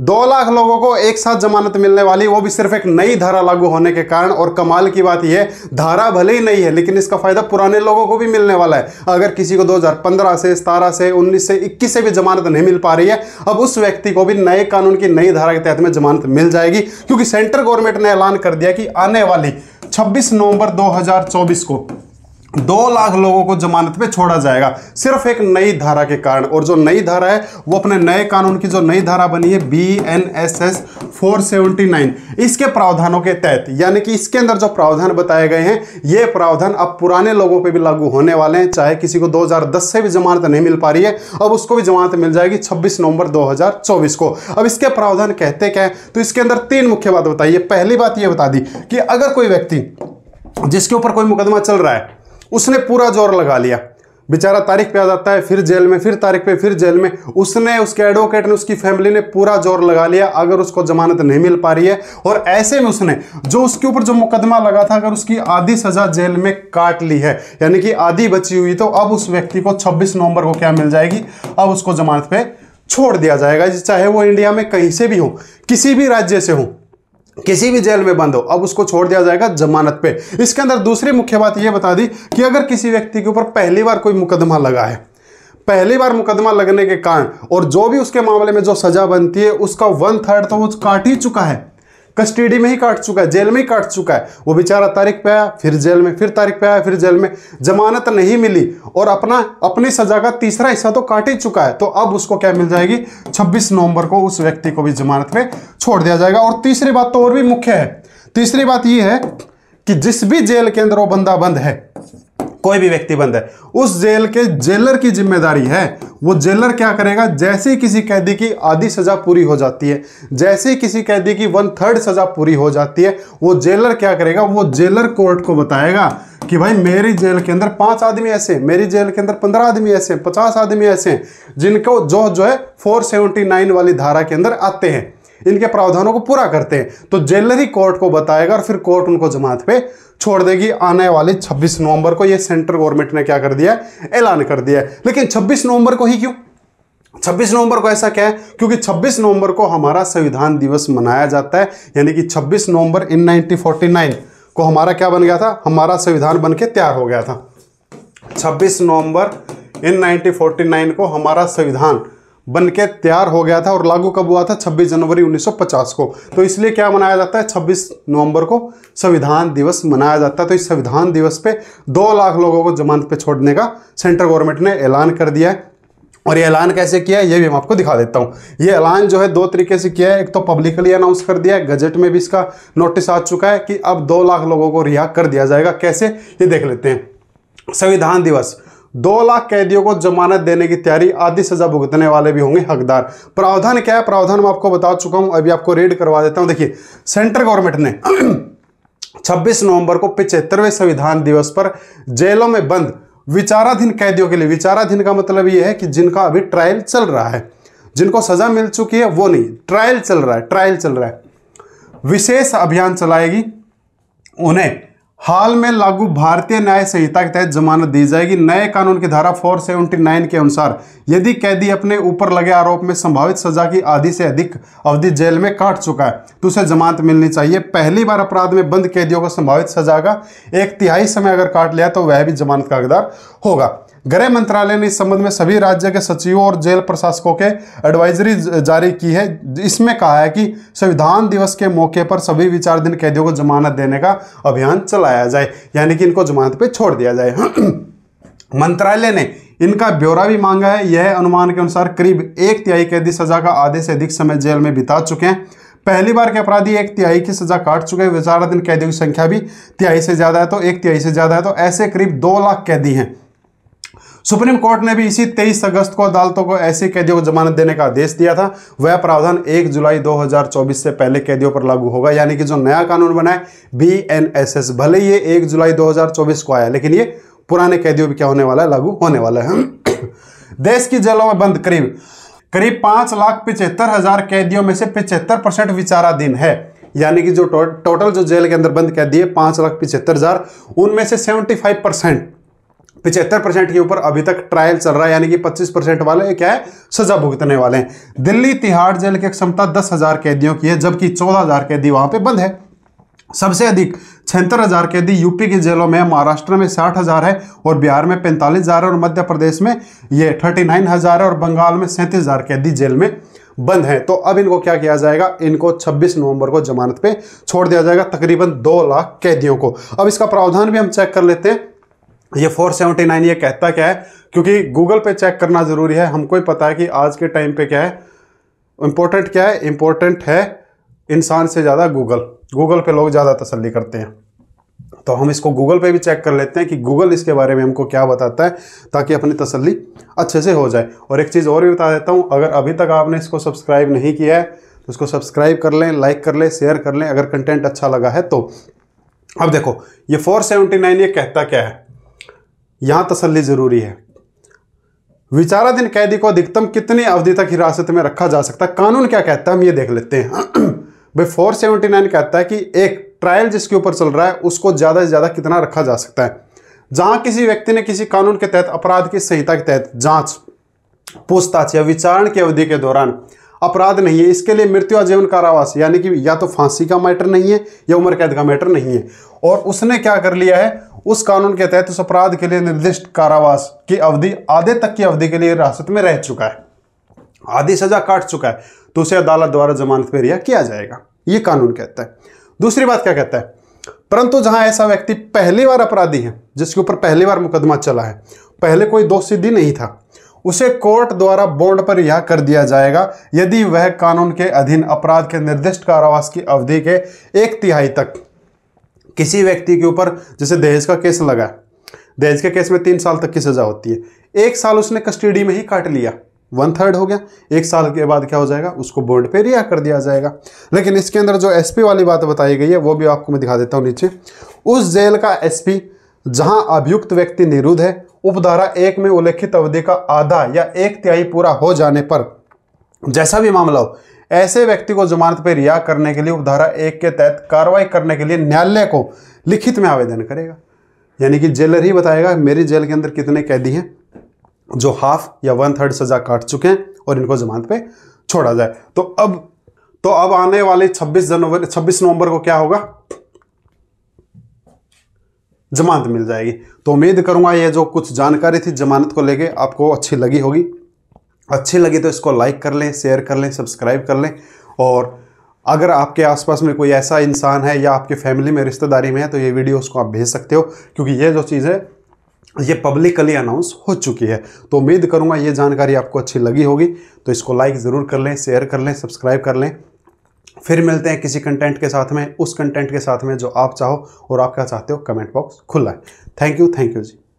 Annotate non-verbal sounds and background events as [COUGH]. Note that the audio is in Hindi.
दो लाख लोगों को एक साथ जमानत मिलने वाली वो भी सिर्फ एक नई धारा लागू होने के कारण और कमाल की बात यह धारा भले ही नहीं है लेकिन इसका फायदा पुराने लोगों को भी मिलने वाला है अगर किसी को 2015 से सतारह से 19 से 21 से भी जमानत नहीं मिल पा रही है अब उस व्यक्ति को भी नए कानून की नई धारा के तहत में जमानत मिल जाएगी क्योंकि सेंट्रल गवर्नमेंट ने ऐलान कर दिया कि आने वाली 26 नवंबर 2024 को दो लाख लोगों को जमानत पे छोड़ा जाएगा सिर्फ एक नई धारा के कारण और जो नई धारा है वो अपने नए कानून की जो नई धारा बनी है B N S S four seventy nine इसके प्रावधानों के तहत यानी कि इसके अंदर जो प्रावधान बताए गए हैं ये प्रावधान अब पुराने लोगों पे भी लागू होने वाले हैं चाहे किसी को 2010 से भी जमानत नहीं मिल पा रही है अब उसको भी जमानत मिल जाएगी छब्बीस नवंबर दो को अब इसके प्रावधान कहते क्या है तो इसके अंदर तीन मुख्य बात बताइए पहली बात यह बता दी कि अगर कोई व्यक्ति जिसके ऊपर कोई मुकदमा चल रहा है उसने पूरा जोर लगा लिया बेचारा तारीख पे आ जाता है फिर जेल में फिर तारीख पे फिर जेल में उसने उसके एडवोकेट ने उसकी फैमिली ने पूरा जोर लगा लिया अगर उसको जमानत नहीं मिल पा रही है और ऐसे में उसने जो उसके ऊपर जो मुकदमा लगा था अगर उसकी आधी सजा जेल में काट ली है यानी कि आधी बची हुई तो अब उस व्यक्ति को छब्बीस नवंबर को क्या मिल जाएगी अब उसको जमानत पर छोड़ दिया जाएगा चाहे वो इंडिया में कहीं से भी हो किसी भी राज्य से हो किसी भी जेल में बंद हो अब उसको छोड़ दिया जाएगा जमानत पे इसके अंदर दूसरी मुख्य बात यह बता दी कि अगर किसी व्यक्ति के ऊपर पहली बार कोई मुकदमा लगा है पहली बार मुकदमा लगने के कारण और जो भी उसके मामले में जो सजा बनती है उसका वन थर्ड तो वो काट ही चुका है कस्टडी में ही काट चुका है जेल में ही काट चुका है वो बेचारा तारीख पे आया फिर जेल में फिर तारीख पे आया फिर जेल में जमानत नहीं मिली और अपना अपनी सजा का तीसरा हिस्सा तो काट ही चुका है तो अब उसको क्या मिल जाएगी छब्बीस नवंबर को उस व्यक्ति को भी जमानत में छोड़ दिया जाएगा और तीसरी बात तो और भी मुख्य है तीसरी बात यह है कि जिस भी जेल के अंदर वो बंदा बंद है कोई भी व्यक्ति बंद है उस जेल के जेलर की जिम्मेदारी है वो जेलर क्या करेगा जैसे ही किसी कैदी की आधी सज़ा पूरी हो जाती है जैसे ही किसी कैदी की वन थर्ड सज़ा पूरी हो जाती है वो जेलर क्या करेगा वो जेलर कोर्ट को बताएगा कि भाई मेरी जेल के अंदर पांच आदमी ऐसे मेरी जेल के अंदर पंद्रह आदमी ऐसे पचास आदमी ऐसे जिनको जो जो है फोर सेवेंटी नाइन वाली धारा के अंदर आते हैं इनके प्रावधानों को पूरा करते हैं तो जेलर ही कोर्ट को बताएगा और फिर कोर्ट उनको जमात पे छोड़ देगी आने वाले 26 नवंबर को यह सेंट्रल गवर्नमेंट ने क्या कर दिया है ऐलान कर दिया है लेकिन 26 नवंबर को ही क्यों 26 नवंबर को ऐसा क्या है क्योंकि 26 नवंबर को हमारा संविधान दिवस मनाया जाता है यानी कि 26 नवंबर इन 1949 को हमारा क्या बन गया था हमारा संविधान बन के तैयार हो गया था छब्बीस नवंबर इन नाइनटीन को हमारा संविधान बन के तैयार हो गया था और लागू कब हुआ था 26 जनवरी 1950 को तो इसलिए क्या मनाया जाता है 26 नवंबर को संविधान दिवस मनाया जाता है तो इस संविधान दिवस पे दो लाख लोगों को जमानत पे छोड़ने का सेंट्रल गवर्नमेंट ने ऐलान कर दिया है और ये ऐलान कैसे किया है ये भी मैं आपको दिखा देता हूँ ये ऐलान जो है दो तरीके से किया है एक तो पब्लिकली अनाउंस कर दिया है गजट में भी इसका नोटिस आ चुका है कि अब दो लाख लोगों को रिहा कर दिया जाएगा कैसे ये देख लेते हैं संविधान दिवस दो लाख कैदियों को जमानत देने की तैयारी आधी सजा भुगतने वाले भी होंगे हकदार प्रावधान क्या है प्रावधान मैं आपको बता चुका हूं अभी आपको रीड करवा देता हूं देखिए सेंट्रल गवर्नमेंट ने 26 [CLEARS THROAT] नवंबर को पिछहत्तरवें संविधान दिवस पर जेलों में बंद विचाराधीन कैदियों के लिए विचाराधीन का मतलब यह है कि जिनका अभी ट्रायल चल रहा है जिनको सजा मिल चुकी है वो नहीं ट्रायल चल रहा है ट्रायल चल रहा है विशेष अभियान चलाएगी उन्हें हाल में लागू भारतीय न्याय संहिता के तहत जमानत दी जाएगी नए कानून की धारा 479 के अनुसार यदि कैदी अपने ऊपर लगे आरोप में संभावित सजा की आधी से अधिक अवधि जेल में काट चुका है तो उसे जमानत मिलनी चाहिए पहली बार अपराध में बंद कैदियों को संभावित सजा का एक तिहाई समय अगर काट लिया तो वह भी जमानत का हकदार होगा गृह मंत्रालय ने इस संबंध में सभी राज्य के सचिवों और जेल प्रशासकों के एडवाइजरी जारी की है इसमें कहा है कि संविधान दिवस के मौके पर सभी विचार दिन कैदियों को जमानत देने का अभियान चलाया जाए यानी कि इनको जमानत पर छोड़ दिया जाए [CLEARS THROAT] मंत्रालय ने इनका ब्यौरा भी मांगा है यह अनुमान के अनुसार करीब एक तिहाई कैदी सजा का आधे से अधिक समय जेल में बिता चुके हैं पहली बार के अपराधी एक तिहाई की सजा काट चुके हैं विचाराधीन कैदियों की संख्या भी तिहाई से ज़्यादा है तो एक तिहाई से ज़्यादा है तो ऐसे करीब दो लाख कैदी हैं सुप्रीम कोर्ट ने भी इसी 23 अगस्त को अदालतों को ऐसे कैदियों को जमानत देने का आदेश दिया था वह प्रावधान 1 जुलाई 2024 से पहले कैदियों पर लागू होगा यानी कि जो नया कानून बना है एस भले ये 1 जुलाई 2024 को आया लेकिन ये पुराने कैदियों भी क्या होने वाला है लागू होने वाला है [COUGHS] देश की जेलों में बंद करीब करीब पांच लाख पिचहत्तर हजार कैदियों में से पिछहत्तर परसेंट विचाराधीन है यानी कि जो टोटल जो जेल के अंदर बंद कैदी है पांच लाख पिछहत्तर हजार उनमें से सेवेंटी फाइव परसेंट पिछहत्तर परसेंट के ऊपर अभी तक ट्रायल चल रहा है यानी कि 25 परसेंट वाले क्या है सजा भुगतने वाले हैं दिल्ली तिहाड़ जेल की क्षमता दस हजार कैदियों की है जबकि चौदह हजार कैदी वहां पे बंद है सबसे अधिक छिहत्तर हजार कैदी यूपी की जेलों में महाराष्ट्र में साठ हजार है और बिहार में पैंतालीस हजार है और मध्य प्रदेश में ये थर्टी नाइन हजार है और बंगाल में सैंतीस हजार कैदी जेल में बंद है तो अब इनको क्या किया जाएगा इनको 26 नवंबर को जमानत पे छोड़ दिया जाएगा तकरीबन दो लाख कैदियों को अब इसका प्रावधान भी हम चेक कर लेते हैं ये 479 ये कहता क्या है क्योंकि गूगल पे चेक करना ज़रूरी है हमको ही पता है कि आज के टाइम पे क्या है इम्पोर्टेंट क्या है इम्पोर्टेंट है इंसान से ज़्यादा गूगल गूगल पे लोग ज़्यादा तसल्ली करते हैं तो हम इसको गूगल पे भी चेक कर लेते हैं कि गूगल इसके बारे में हमको क्या बताता है ताकि अपनी तसल्ली अच्छे से हो जाए और एक चीज़ और भी बता देता हूँ अगर अभी तक आपने इसको सब्सक्राइब नहीं किया है तो इसको सब्सक्राइब कर लें लाइक कर लें शेयर कर लें अगर कंटेंट अच्छा लगा है तो अब देखो ये 479 ये कहता क्या है यहाँ तसल्ली ज़रूरी है विचाराधीन कैदी को अधिकतम कितनी अवधि तक हिरासत में रखा जा सकता है कानून क्या कहता है हम ये देख लेते हैं [CLEARS THROAT] भाई फोर सेवेंटी नाइन कहता है कि एक ट्रायल जिसके ऊपर चल रहा है उसको ज़्यादा से ज़्यादा कितना रखा जा सकता है जहां किसी व्यक्ति ने किसी कानून के तहत अपराध की संहिता के तहत जांच पूछताछ या विचारण की अवधि के दौरान अपराध नहीं है इसके लिए मृत्यु आजीवन कारावास यानी कि या तो फांसी का मैटर नहीं है या उम्र कैद का मैटर नहीं है और उसने क्या कर लिया है उस कानून के तहत उस अपराध के लिए निर्दिष्ट कारावास की अवधि आधे तक की अवधि के लिए हिरासत में रह चुका है आधी सजा काट चुका है तो उसे अदालत द्वारा जमानत पर रिहा किया जाएगा ये कानून कहता है दूसरी बात क्या कहता है परंतु जहां ऐसा व्यक्ति पहली बार अपराधी है जिसके ऊपर पहली बार मुकदमा चला है पहले कोई दोष सिद्धि नहीं था उसे कोर्ट द्वारा बॉन्ड पर रिहा कर दिया जाएगा यदि वह कानून के अधीन अपराध के निर्दिष्ट कारावास की अवधि के एक तिहाई तक किसी व्यक्ति के ऊपर जैसे दहेज का केस लगा दहेज के केस में तीन साल तक की सज़ा होती है एक साल उसने कस्टडी में ही काट लिया वन थर्ड हो गया एक साल के बाद क्या हो जाएगा उसको बोर्ड पे रिहा कर दिया जाएगा लेकिन इसके अंदर जो एसपी वाली बात बताई गई है वो भी आपको मैं दिखा देता हूँ नीचे उस जेल का एसपी जहां अभियुक्त व्यक्ति निरुद्ध है उपधारा एक में उल्लेखित अवधि का आधा या एक तिहाई पूरा हो जाने पर जैसा भी मामला हो ऐसे व्यक्ति को जमानत पर रिहा करने के लिए उपधारा एक के तहत कार्रवाई करने के लिए न्यायालय को लिखित में आवेदन करेगा यानी कि जेलर ही बताएगा मेरी जेल के अंदर कितने कैदी हैं जो हाफ या वन थर्ड सजा काट चुके हैं और इनको जमानत पे छोड़ा जाए तो अब तो अब आने वाले 26 जनवरी 26 नवंबर को क्या होगा जमानत मिल जाएगी तो उम्मीद करूंगा ये जो कुछ जानकारी थी जमानत को लेके आपको अच्छी लगी होगी अच्छे लगे तो इसको लाइक कर लें शेयर कर लें सब्सक्राइब कर लें और अगर आपके आसपास में कोई ऐसा इंसान है या आपके फैमिली में रिश्तेदारी में है तो ये वीडियो उसको आप भेज सकते हो क्योंकि ये जो चीज़ है ये पब्लिकली अनाउंस हो चुकी है तो उम्मीद करूँगा ये जानकारी आपको अच्छी लगी होगी तो इसको लाइक ज़रूर कर लें शेयर कर लें सब्सक्राइब कर लें फिर मिलते हैं किसी कंटेंट के साथ में उस कंटेंट के साथ में जो आप चाहो और आप क्या चाहते हो कमेंट बॉक्स खुला है thank you thank you ji